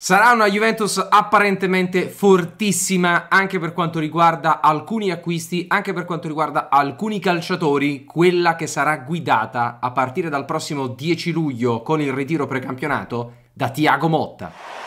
Sarà una Juventus apparentemente fortissima anche per quanto riguarda alcuni acquisti, anche per quanto riguarda alcuni calciatori, quella che sarà guidata a partire dal prossimo 10 luglio con il ritiro precampionato da Tiago Motta.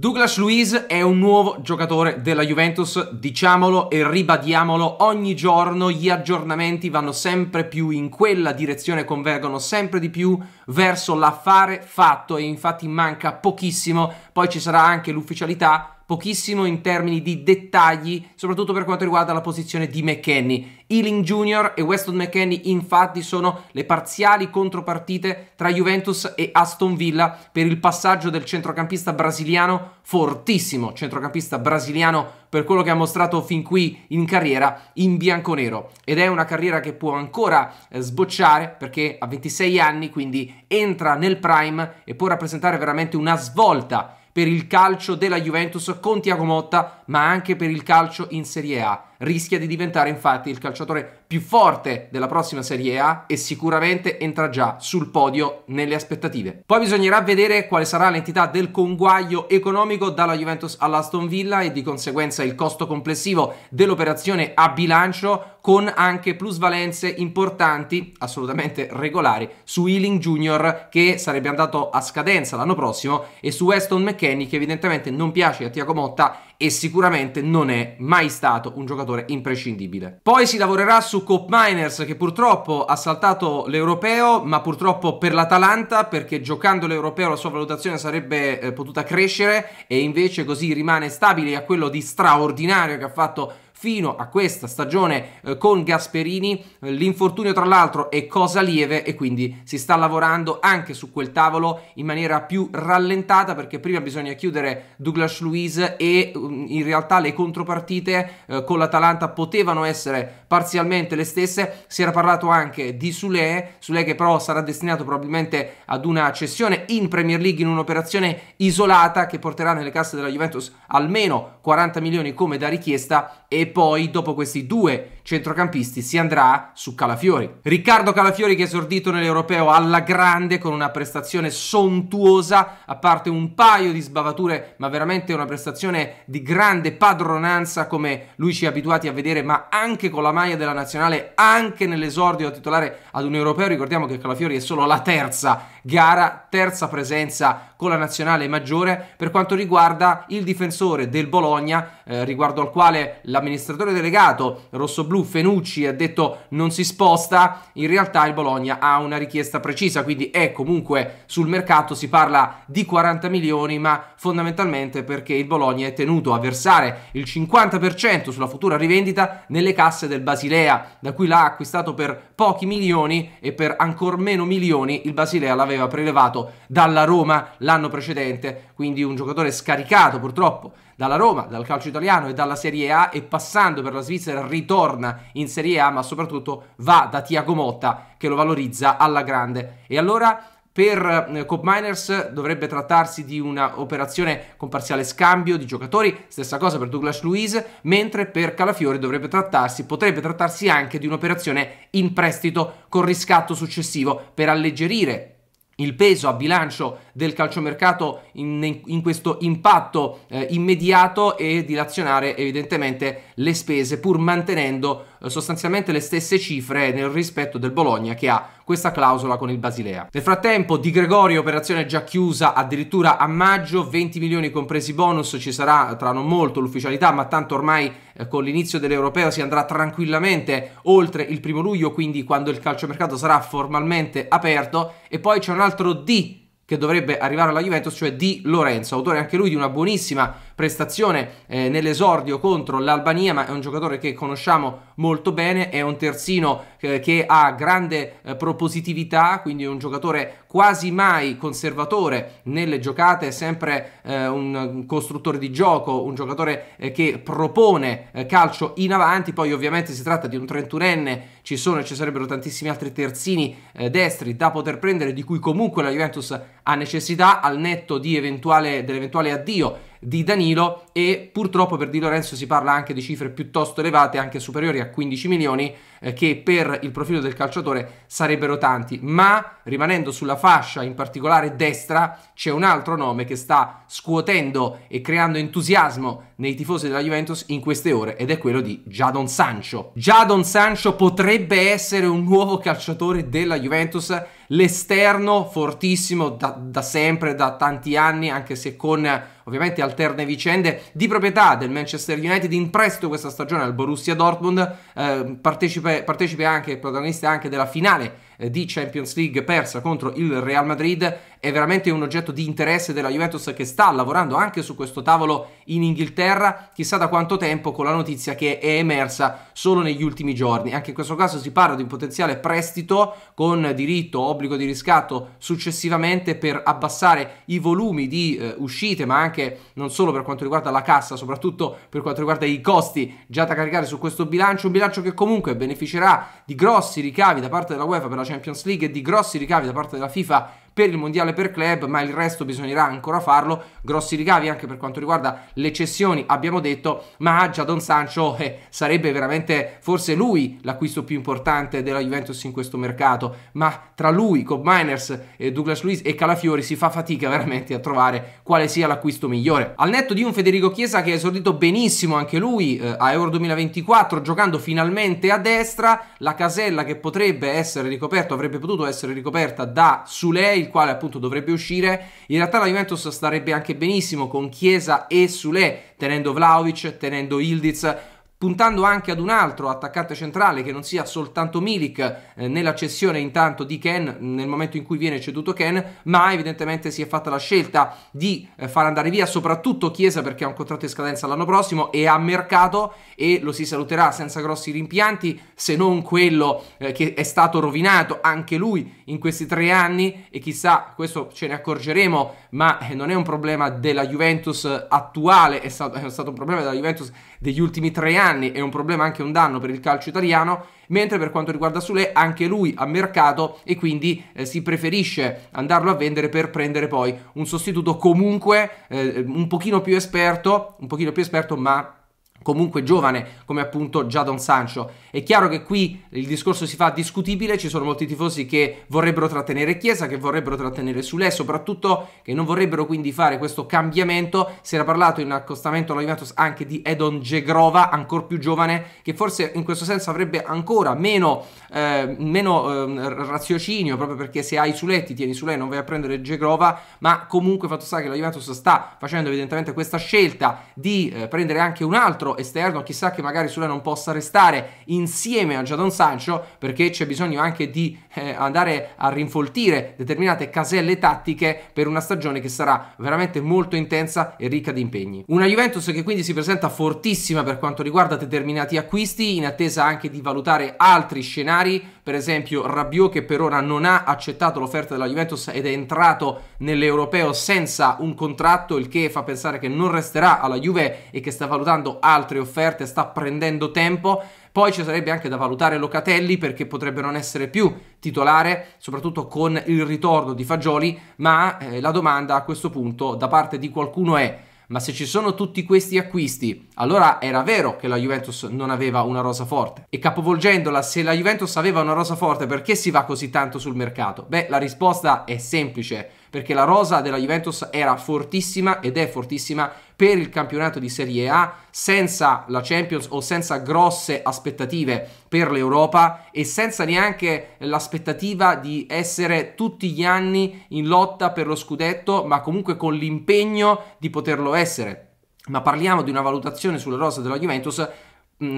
Douglas Luiz è un nuovo giocatore della Juventus, diciamolo e ribadiamolo, ogni giorno gli aggiornamenti vanno sempre più in quella direzione, convergono sempre di più verso l'affare fatto e infatti manca pochissimo, poi ci sarà anche l'ufficialità pochissimo in termini di dettagli, soprattutto per quanto riguarda la posizione di McKenny. Ealing Jr. e Weston McKenny infatti sono le parziali contropartite tra Juventus e Aston Villa per il passaggio del centrocampista brasiliano, fortissimo centrocampista brasiliano per quello che ha mostrato fin qui in carriera in bianconero ed è una carriera che può ancora eh, sbocciare perché ha 26 anni, quindi entra nel prime e può rappresentare veramente una svolta per il calcio della Juventus con Tiago Motta, ma anche per il calcio in Serie A rischia di diventare infatti il calciatore più forte della prossima Serie A e sicuramente entra già sul podio nelle aspettative. Poi bisognerà vedere quale sarà l'entità del conguaglio economico dalla Juventus all'Aston Villa e di conseguenza il costo complessivo dell'operazione a bilancio con anche plusvalenze importanti, assolutamente regolari, su Ealing Junior che sarebbe andato a scadenza l'anno prossimo e su Weston McKennie che evidentemente non piace a Tiago Motta e sicuramente non è mai stato un giocatore imprescindibile. Poi si lavorerà su Cop Miners che purtroppo ha saltato l'europeo, ma purtroppo per l'Atalanta perché giocando l'europeo la sua valutazione sarebbe eh, potuta crescere e invece così rimane stabile a quello di straordinario che ha fatto fino a questa stagione eh, con Gasperini. Eh, l'infortunio tra l'altro è cosa lieve e quindi si sta lavorando anche su quel tavolo in maniera più rallentata perché prima bisogna chiudere Douglas Luiz e mm, in realtà le contropartite eh, con l'Atalanta potevano essere parzialmente le stesse. Si era parlato anche di Sule, Sule che però sarà destinato probabilmente ad una cessione in Premier League in un'operazione isolata che porterà nelle casse della Juventus almeno 40 milioni come da richiesta e poi, dopo questi due centrocampisti si andrà su Calafiori. Riccardo Calafiori che è esordito nell'Europeo alla grande con una prestazione sontuosa, a parte un paio di sbavature, ma veramente una prestazione di grande padronanza come lui ci è abituati a vedere, ma anche con la maglia della nazionale, anche nell'esordio titolare ad un Europeo. Ricordiamo che Calafiori è solo la terza gara, terza presenza con la nazionale maggiore per quanto riguarda il difensore del Bologna, eh, riguardo al quale l'amministratore delegato Rosso blu, Fenucci ha detto non si sposta, in realtà il Bologna ha una richiesta precisa, quindi è comunque sul mercato, si parla di 40 milioni, ma fondamentalmente perché il Bologna è tenuto a versare il 50% sulla futura rivendita nelle casse del Basilea, da cui l'ha acquistato per pochi milioni e per ancor meno milioni il Basilea l'aveva prelevato dalla Roma l'anno precedente quindi un giocatore scaricato purtroppo dalla Roma, dal calcio italiano e dalla Serie A e passando per la Svizzera ritorna in Serie A ma soprattutto va da Tiago Motta che lo valorizza alla grande. E allora per eh, Cop Miners dovrebbe trattarsi di un'operazione con parziale scambio di giocatori, stessa cosa per Douglas Luiz, mentre per Calafiori dovrebbe trattarsi, potrebbe trattarsi anche di un'operazione in prestito con riscatto successivo per alleggerire il peso a bilancio del calciomercato in, in questo impatto eh, immediato e dilazionare evidentemente le spese pur mantenendo sostanzialmente le stesse cifre nel rispetto del Bologna che ha questa clausola con il Basilea. Nel frattempo Di Gregorio, operazione già chiusa addirittura a maggio, 20 milioni compresi bonus, ci sarà tra non molto l'ufficialità, ma tanto ormai eh, con l'inizio dell'Europeo si andrà tranquillamente oltre il primo luglio, quindi quando il calciomercato sarà formalmente aperto. E poi c'è un altro D che dovrebbe arrivare alla Juventus, cioè Di Lorenzo, autore anche lui di una buonissima prestazione eh, nell'esordio contro l'Albania, ma è un giocatore che conosciamo molto bene, è un terzino eh, che ha grande eh, propositività, quindi un giocatore quasi mai conservatore nelle giocate, sempre eh, un costruttore di gioco, un giocatore eh, che propone eh, calcio in avanti, poi ovviamente si tratta di un trentunenne, ci sono e ci sarebbero tantissimi altri terzini destri da poter prendere, di cui comunque la Juventus ha necessità al netto dell'eventuale addio di Danilo e purtroppo per Di Lorenzo si parla anche di cifre piuttosto elevate, anche superiori a 15 milioni, eh, che per il profilo del calciatore sarebbero tanti, ma rimanendo sulla fascia in particolare destra c'è un altro nome che sta scuotendo e creando entusiasmo nei tifosi della Juventus in queste ore ed è quello di Giadon Sancho. Giadon Sancho potrebbe essere un nuovo calciatore della Juventus l'esterno fortissimo da, da sempre, da tanti anni, anche se con ovviamente alterne vicende di proprietà del Manchester United in prestito questa stagione al Borussia Dortmund eh, partecipe, partecipe anche protagonista anche della finale eh, di Champions League persa contro il Real Madrid è veramente un oggetto di interesse della Juventus che sta lavorando anche su questo tavolo in Inghilterra, chissà da quanto tempo, con la notizia che è emersa solo negli ultimi giorni. Anche in questo caso si parla di un potenziale prestito con diritto, obbligo di riscatto successivamente per abbassare i volumi di eh, uscite, ma anche non solo per quanto riguarda la cassa, soprattutto per quanto riguarda i costi già da caricare su questo bilancio, un bilancio che comunque beneficerà di grossi ricavi da parte della UEFA per la Champions League e di grossi ricavi da parte della FIFA per il mondiale per club, ma il resto bisognerà ancora farlo. Grossi ricavi anche per quanto riguarda le cessioni, abbiamo detto, ma già Don Sancho eh, sarebbe veramente forse lui l'acquisto più importante della Juventus in questo mercato, ma tra lui, Cobb Miners, eh, Douglas Luiz e Calafiori si fa fatica veramente a trovare quale sia l'acquisto migliore. Al netto di un Federico Chiesa che è esordito benissimo anche lui eh, a Euro 2024, giocando finalmente a destra, la casella che potrebbe essere ricoperta, avrebbe potuto essere ricoperta da Sulei il quale appunto dovrebbe uscire. In realtà la Juventus starebbe anche benissimo con Chiesa e Sule, tenendo Vlaovic, tenendo Ildiz puntando anche ad un altro attaccante centrale che non sia soltanto Milik eh, nella cessione intanto di Ken nel momento in cui viene ceduto Ken, ma evidentemente si è fatta la scelta di eh, far andare via soprattutto Chiesa perché ha un contratto in scadenza l'anno prossimo e ha mercato e lo si saluterà senza grossi rimpianti, se non quello eh, che è stato rovinato anche lui in questi tre anni e chissà, questo ce ne accorgeremo, ma eh, non è un problema della Juventus attuale, è stato, è stato un problema della Juventus degli ultimi tre anni anni è un problema anche un danno per il calcio italiano, mentre per quanto riguarda Sule anche lui ha mercato e quindi eh, si preferisce andarlo a vendere per prendere poi un sostituto comunque eh, un pochino più esperto, un pochino più esperto ma comunque giovane come appunto Jadon Sancho. È chiaro che qui il discorso si fa discutibile, ci sono molti tifosi che vorrebbero trattenere Chiesa, che vorrebbero trattenere Sule, soprattutto che non vorrebbero quindi fare questo cambiamento. Si era parlato in accostamento alla Juventus anche di Edon Jegrova, ancora più giovane, che forse in questo senso avrebbe ancora meno, eh, meno eh, raziocinio, proprio perché se hai Sule ti tieni Sule, non vai a prendere Jegrova, ma comunque fatto sta che la Juventus sta facendo evidentemente questa scelta di eh, prendere anche un altro centro esterno, chissà che magari Sule non possa restare insieme a Giadon Sancho perché c'è bisogno anche di eh, andare a rinfoltire determinate caselle tattiche per una stagione che sarà veramente molto intensa e ricca di impegni. Una Juventus che quindi si presenta fortissima per quanto riguarda determinati acquisti, in attesa anche di valutare altri scenari, per esempio Rabiot che per ora non ha accettato l'offerta della Juventus ed è entrato nell'europeo senza un contratto, il che fa pensare che non resterà alla Juve e che sta valutando altre offerte, sta prendendo tempo poi ci sarebbe anche da valutare Locatelli perché potrebbe non essere più titolare, soprattutto con il ritorno di Fagioli, ma eh, la domanda a questo punto da parte di qualcuno è ma se ci sono tutti questi acquisti, allora era vero che la Juventus non aveva una rosa forte. E capovolgendola, se la Juventus aveva una rosa forte, perché si va così tanto sul mercato? Beh, la risposta è semplice perché la rosa della Juventus era fortissima ed è fortissima per il campionato di Serie A senza la Champions o senza grosse aspettative per l'Europa e senza neanche l'aspettativa di essere tutti gli anni in lotta per lo scudetto, ma comunque con l'impegno di poterlo essere. Ma parliamo di una valutazione sulla rosa della Juventus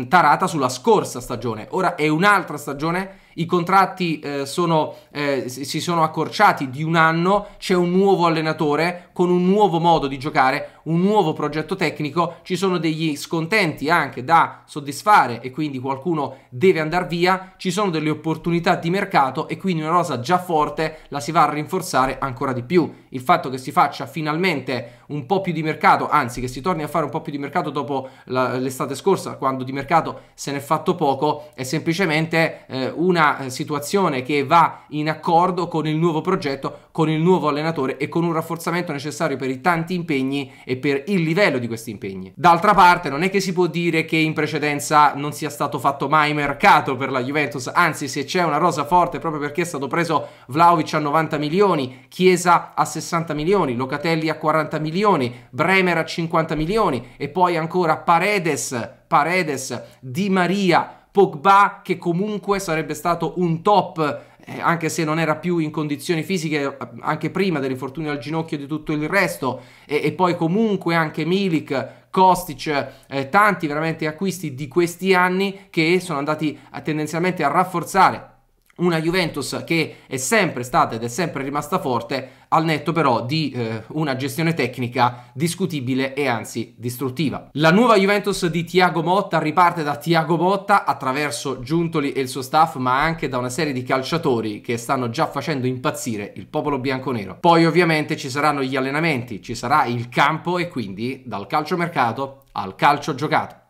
tarata sulla scorsa stagione. Ora è un'altra stagione i contratti eh, sono, eh, si sono accorciati di un anno, c'è un nuovo allenatore con un nuovo modo di giocare, un nuovo progetto tecnico, ci sono degli scontenti anche da soddisfare e quindi qualcuno deve andare via, ci sono delle opportunità di mercato e quindi una rosa già forte la si va a rinforzare ancora di più. Il fatto che si faccia finalmente un po' più di mercato, anzi che si torni a fare un po' più di mercato dopo la, l'estate scorsa, quando di mercato se n'è fatto poco, è semplicemente eh, una eh, situazione che va in accordo con il nuovo progetto, con il nuovo allenatore e con un rafforzamento necessario per i tanti impegni e per il livello di questi impegni. D'altra parte non è che si può dire che in precedenza non sia stato fatto mai mercato per la Juventus, anzi se c'è una rosa forte proprio perché è stato preso Vlaovic a 90 milioni, Chiesa a 60 milioni, Locatelli a 40 milioni, Bremer a 50 milioni e poi ancora Paredes, Paredes, Di Maria, Pogba che comunque sarebbe stato un top eh, anche se non era più in condizioni fisiche eh, anche prima dell'infortunio al ginocchio e di tutto il resto, e, e poi comunque anche Milik Kostic, eh, tanti veramente acquisti di questi anni che sono andati a, tendenzialmente a rafforzare una Juventus che è sempre stata ed è sempre rimasta forte, al netto però di eh, una gestione tecnica discutibile e anzi distruttiva. La nuova Juventus di Tiago Motta riparte da Tiago Motta attraverso Giuntoli e il suo staff, ma anche da una serie di calciatori che stanno già facendo impazzire il popolo bianconero. Poi ovviamente ci saranno gli allenamenti, ci sarà il campo e quindi dal calciomercato al calcio giocato.